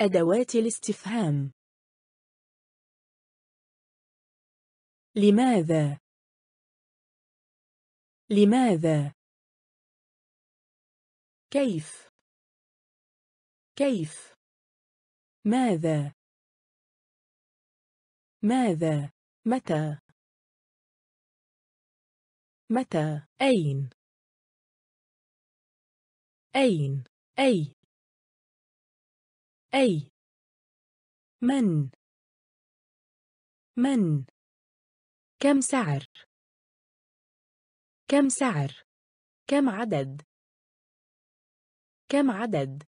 أدوات الاستفهام لماذا لماذا كيف كيف ماذا ماذا متى متى أين أين أي أي من من كم سعر كم سعر كم عدد كم عدد